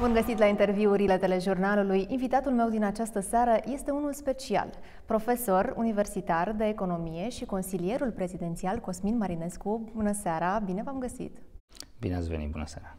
Bun găsit la interviurile telejurnalului. Invitatul meu din această seară este unul special, profesor universitar de economie și consilierul prezidențial Cosmin Marinescu. Bună seara, bine v-am găsit! Bine ați venit, bună seara!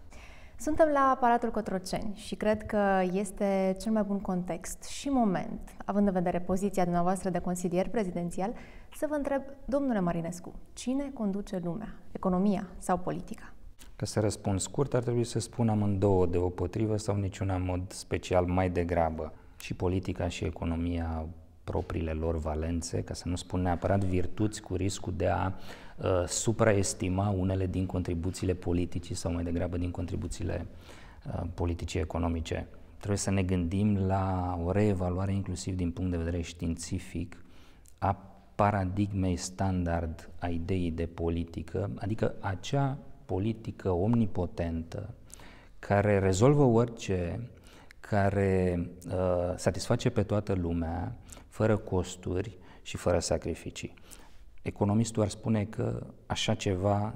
Suntem la aparatul Cotroceni și cred că este cel mai bun context și moment, având în vedere poziția dumneavoastră de consilier prezidențial, să vă întreb, domnule Marinescu, cine conduce lumea, economia sau politica? Ca să răspund scurt, ar trebui să spun amândouă potrivă sau niciuna în mod special mai degrabă. Și politica și economia au propriile lor valențe, ca să nu spun neapărat virtuți, cu riscul de a uh, supraestima unele din contribuțiile politicii sau mai degrabă din contribuțiile uh, politicii economice. Trebuie să ne gândim la o reevaluare inclusiv din punct de vedere științific a paradigmei standard a ideii de politică, adică acea politică omnipotentă, care rezolvă orice, care uh, satisface pe toată lumea, fără costuri și fără sacrificii. Economistul ar spune că așa ceva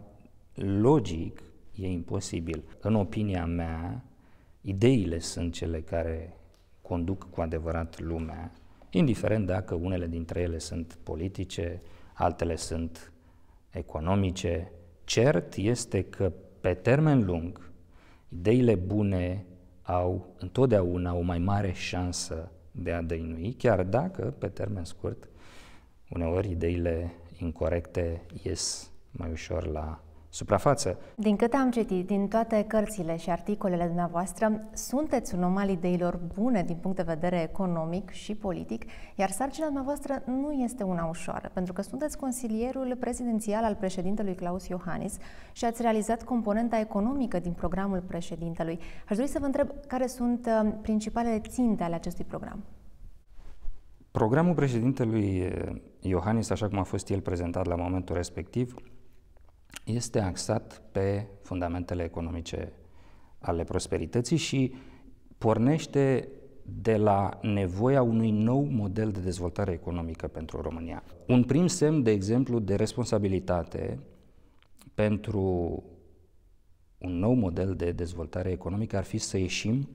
logic e imposibil. În opinia mea, ideile sunt cele care conduc cu adevărat lumea, indiferent dacă unele dintre ele sunt politice, altele sunt economice, Cert este că pe termen lung, ideile bune au întotdeauna o mai mare șansă de a dăinui, chiar dacă, pe termen scurt, uneori ideile incorrecte ies mai ușor la suprafață. Din câte am citit, din toate cărțile și articolele dumneavoastră, sunteți un om al ideilor bune din punct de vedere economic și politic, iar sarcina dumneavoastră nu este una ușoară, pentru că sunteți consilierul prezidențial al președintelui Claus Iohannis și ați realizat componenta economică din programul președintelui. Aș dori să vă întreb care sunt uh, principalele ținte ale acestui program. Programul președintelui uh, Iohannis, așa cum a fost el prezentat la momentul respectiv, este axat pe fundamentele economice ale prosperității și pornește de la nevoia unui nou model de dezvoltare economică pentru România. Un prim semn, de exemplu, de responsabilitate pentru un nou model de dezvoltare economică ar fi să ieșim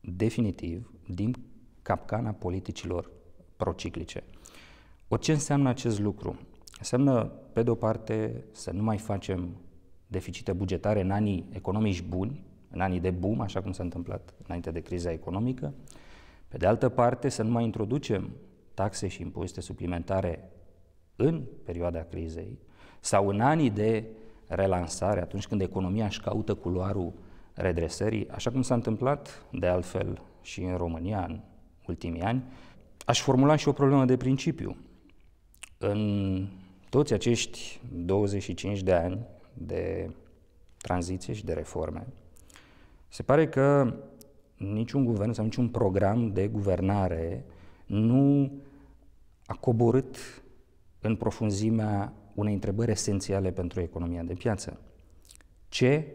definitiv din capcana politicilor prociclice. O ce înseamnă acest lucru? Înseamnă, pe de o parte, să nu mai facem deficite bugetare în anii economici buni, în anii de boom, așa cum s-a întâmplat înainte de criza economică. Pe de altă parte, să nu mai introducem taxe și impozite suplimentare în perioada crizei sau în anii de relansare, atunci când economia își caută culoarul redresării, așa cum s-a întâmplat de altfel și în România în ultimii ani, aș formula și o problemă de principiu. În toți acești 25 de ani de tranziție și de reforme, se pare că niciun guvern sau niciun program de guvernare nu a coborât în profunzimea unei întrebări esențiale pentru economia de piață. Ce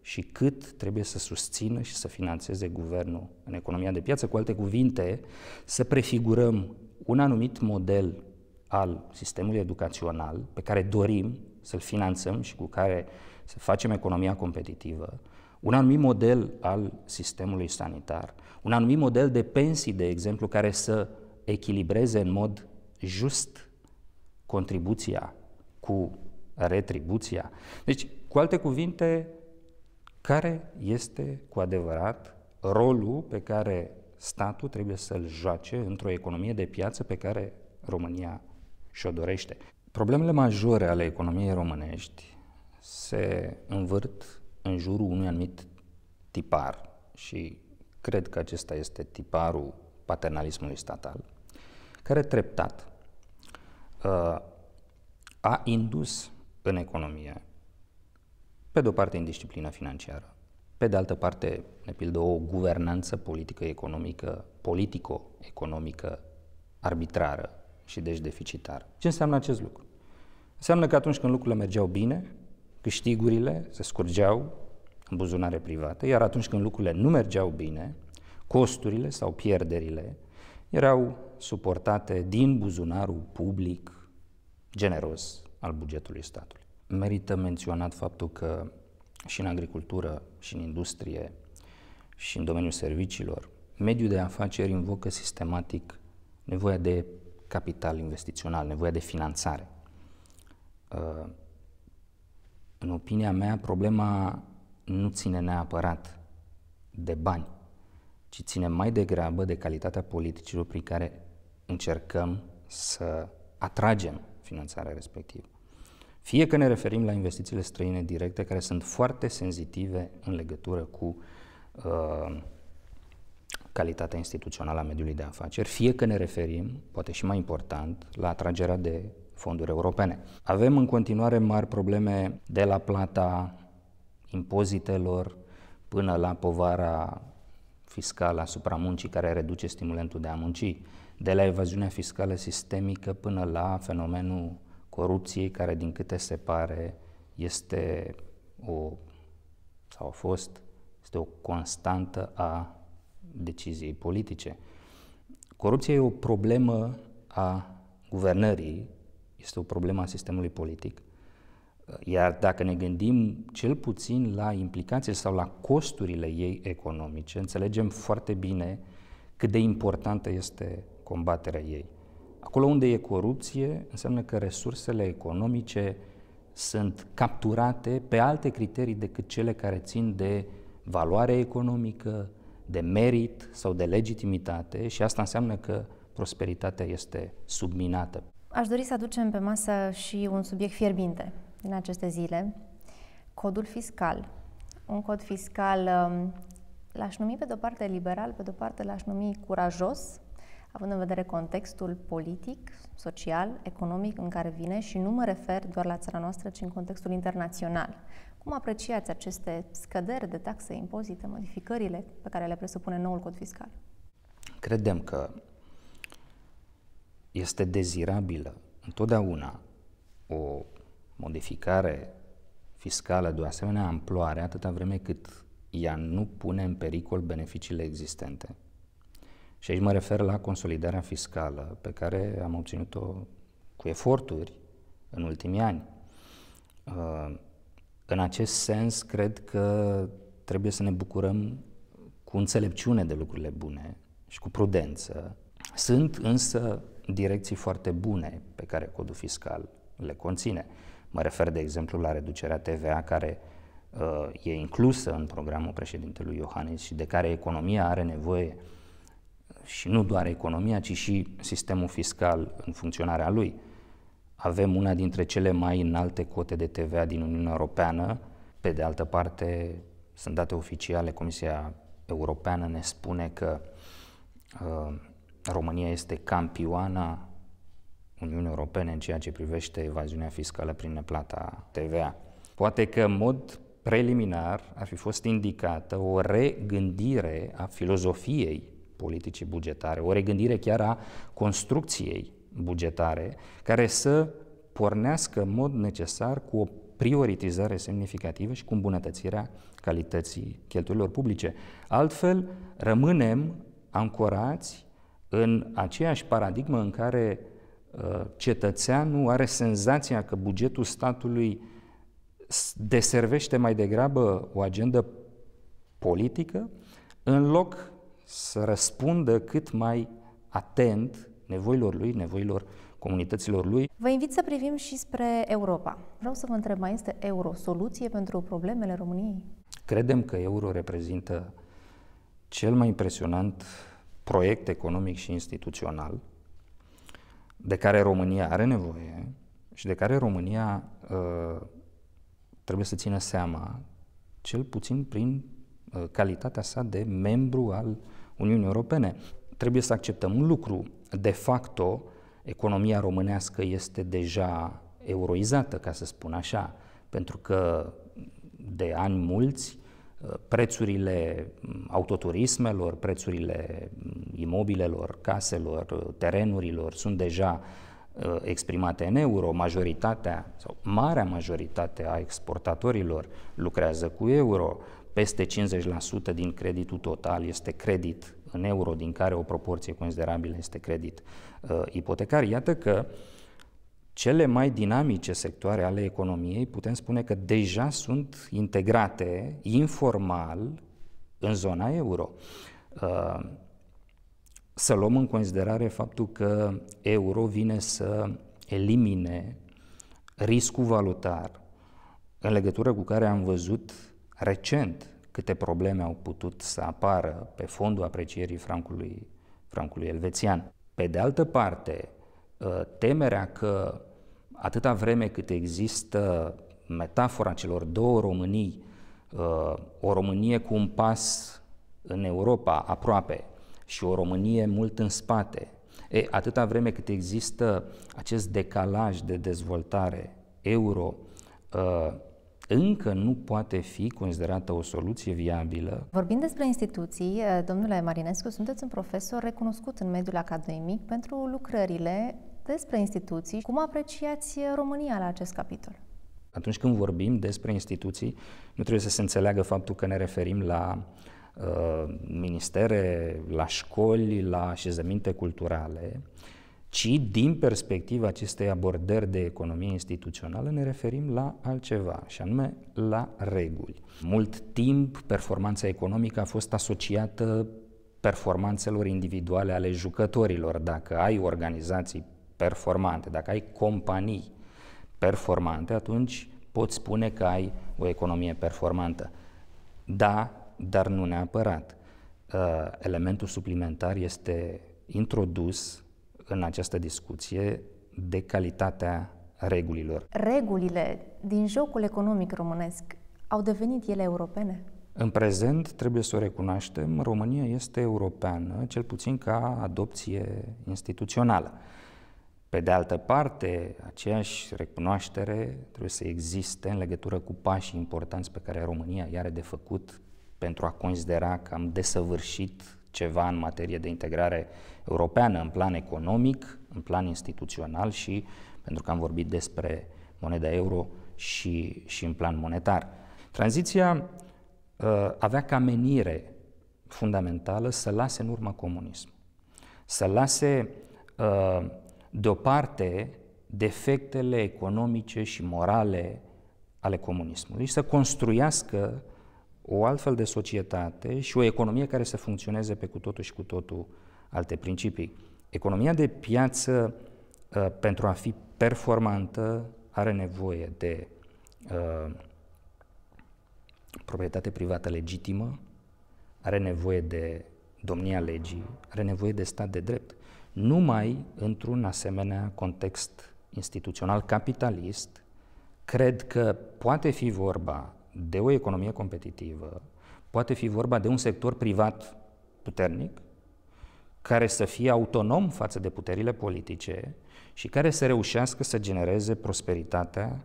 și cât trebuie să susțină și să financeze guvernul în economia de piață? Cu alte cuvinte, să prefigurăm un anumit model al sistemului educațional pe care dorim să-l finanțăm și cu care să facem economia competitivă, un anumit model al sistemului sanitar, un anumit model de pensii, de exemplu, care să echilibreze în mod just contribuția cu retribuția. Deci, cu alte cuvinte, care este cu adevărat rolul pe care statul trebuie să-l joace într-o economie de piață pe care România și o dorește. Problemele majore ale economiei românești se învârt în jurul unui anumit tipar și cred că acesta este tiparul paternalismului statal, care treptat uh, a indus în economie, pe de o parte indisciplina financiară, pe de altă parte, de pildă, o guvernanță politică-economică, politico-economică arbitrară, și deci deficitar. Ce înseamnă acest lucru? Înseamnă că atunci când lucrurile mergeau bine, câștigurile se scurgeau în buzunare private, iar atunci când lucrurile nu mergeau bine, costurile sau pierderile erau suportate din buzunarul public generos al bugetului statului. Merită menționat faptul că și în agricultură, și în industrie, și în domeniul serviciilor, mediul de afaceri invocă sistematic nevoia de capital investițional, nevoia de finanțare. Uh, în opinia mea, problema nu ține neapărat de bani, ci ține mai degrabă de calitatea politicilor prin care încercăm să atragem finanțarea respectivă. Fie că ne referim la investițiile străine directe, care sunt foarte senzitive în legătură cu uh, calitatea instituțională a mediului de afaceri, fie că ne referim, poate și mai important, la atragerea de fonduri europene. Avem în continuare mari probleme de la plata impozitelor până la povara fiscală asupra muncii care reduce stimulentul de a munci, de la evaziunea fiscală sistemică până la fenomenul corupției care din câte se pare este o sau a fost este o constantă a deciziei politice. Corupția e o problemă a guvernării, este o problemă a sistemului politic. Iar dacă ne gândim cel puțin la implicațiile sau la costurile ei economice, înțelegem foarte bine cât de importantă este combaterea ei. Acolo unde e corupție, înseamnă că resursele economice sunt capturate pe alte criterii decât cele care țin de valoare economică, de merit sau de legitimitate și asta înseamnă că prosperitatea este subminată. Aș dori să aducem pe masă și un subiect fierbinte în aceste zile, codul fiscal. Un cod fiscal um, l-aș numi pe de-o parte liberal, pe de-o parte l-aș numi curajos, având în vedere contextul politic, social, economic în care vine și nu mă refer doar la țara noastră, ci în contextul internațional. Cum apreciați aceste scăderi de taxe, impozite, modificările pe care le presupune noul cod fiscal? Credem că este dezirabilă întotdeauna o modificare fiscală de o asemenea amploare atâta vreme cât ea nu pune în pericol beneficiile existente. Și aici mă refer la consolidarea fiscală pe care am obținut-o cu eforturi în ultimii ani. Uh, în acest sens, cred că trebuie să ne bucurăm cu înțelepciune de lucrurile bune și cu prudență. Sunt însă direcții foarte bune pe care codul fiscal le conține. Mă refer, de exemplu, la reducerea TVA care uh, e inclusă în programul președintelui Iohannis și de care economia are nevoie și nu doar economia, ci și sistemul fiscal în funcționarea lui avem una dintre cele mai înalte cote de TVA din Uniunea Europeană. Pe de altă parte, sunt date oficiale, Comisia Europeană ne spune că uh, România este campioana Uniunii Europene în ceea ce privește evaziunea fiscală prin neplata TVA. Poate că în mod preliminar ar fi fost indicată o regândire a filozofiei politicii bugetare, o regândire chiar a construcției bugetare care să pornească în mod necesar cu o prioritizare semnificativă și cu îmbunătățirea calității cheltuielor publice. Altfel, rămânem ancorați în aceeași paradigmă în care uh, cetățeanul are senzația că bugetul statului deservește mai degrabă o agendă politică, în loc să răspundă cât mai atent nevoilor lui, nevoilor comunităților lui. Vă invit să privim și spre Europa. Vreau să vă întreb, mai este euro soluție pentru problemele României? Credem că euro reprezintă cel mai impresionant proiect economic și instituțional de care România are nevoie și de care România uh, trebuie să țină seama, cel puțin prin uh, calitatea sa de membru al Uniunii Europene. Trebuie să acceptăm un lucru, de facto, economia românească este deja euroizată, ca să spun așa, pentru că de ani mulți prețurile autoturismelor, prețurile imobilelor, caselor, terenurilor sunt deja uh, exprimate în euro, majoritatea sau marea majoritate a exportatorilor lucrează cu euro, peste 50% din creditul total este credit în euro, din care o proporție considerabilă este credit uh, ipotecar, iată că cele mai dinamice sectoare ale economiei putem spune că deja sunt integrate informal în zona euro. Uh, să luăm în considerare faptul că euro vine să elimine riscul valutar în legătură cu care am văzut recent câte probleme au putut să apară pe fondul aprecierii francului, francului elvețian. Pe de altă parte, ă, temerea că atâta vreme cât există metafora celor două Românii, ă, o Românie cu un pas în Europa aproape și o Românie mult în spate, e, atâta vreme cât există acest decalaj de dezvoltare euro, ă, încă nu poate fi considerată o soluție viabilă. Vorbind despre instituții, eh, domnule Marinescu, sunteți un profesor recunoscut în mediul academic pentru lucrările despre instituții. Cum apreciați eh, România la acest capitol? Atunci când vorbim despre instituții, nu trebuie să se înțeleagă faptul că ne referim la uh, ministere, la școli, la așezăminte culturale ci din perspectiva acestei abordări de economie instituțională ne referim la altceva, și anume la reguli. Mult timp performanța economică a fost asociată performanțelor individuale ale jucătorilor. Dacă ai organizații performante, dacă ai companii performante, atunci poți spune că ai o economie performantă. Da, dar nu neapărat. Uh, elementul suplimentar este introdus în această discuție de calitatea regulilor. Regulile din jocul economic românesc au devenit ele europene? În prezent, trebuie să o recunoaștem, România este europeană, cel puțin ca adopție instituțională. Pe de altă parte, aceeași recunoaștere trebuie să existe în legătură cu pașii importanți pe care România i-are de făcut pentru a considera că am desăvârșit ceva în materie de integrare europeană, în plan economic, în plan instituțional și, pentru că am vorbit despre moneda euro și, și în plan monetar. Tranziția uh, avea ca menire fundamentală să lase în urmă comunism, să lase uh, deoparte defectele economice și morale ale comunismului, să construiască o altfel de societate și o economie care să funcționeze pe cu totul și cu totul alte principii. Economia de piață, uh, pentru a fi performantă, are nevoie de uh, proprietate privată legitimă, are nevoie de domnia legii, are nevoie de stat de drept. Numai într-un asemenea context instituțional capitalist, cred că poate fi vorba de o economie competitivă poate fi vorba de un sector privat puternic, care să fie autonom față de puterile politice și care să reușească să genereze prosperitatea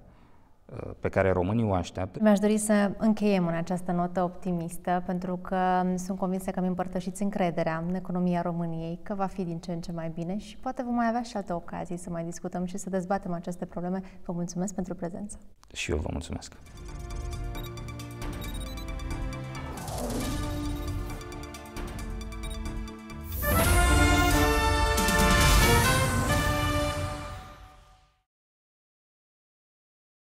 uh, pe care românii o așteaptă. Mi-aș dori să încheiem în această notă optimistă, pentru că um, sunt convinsă că mi împărtășiți încrederea în economia României, că va fi din ce în ce mai bine și poate vom mai avea și alte ocazii să mai discutăm și să dezbatem aceste probleme. Vă mulțumesc pentru prezență. Și eu vă mulțumesc. Thank you.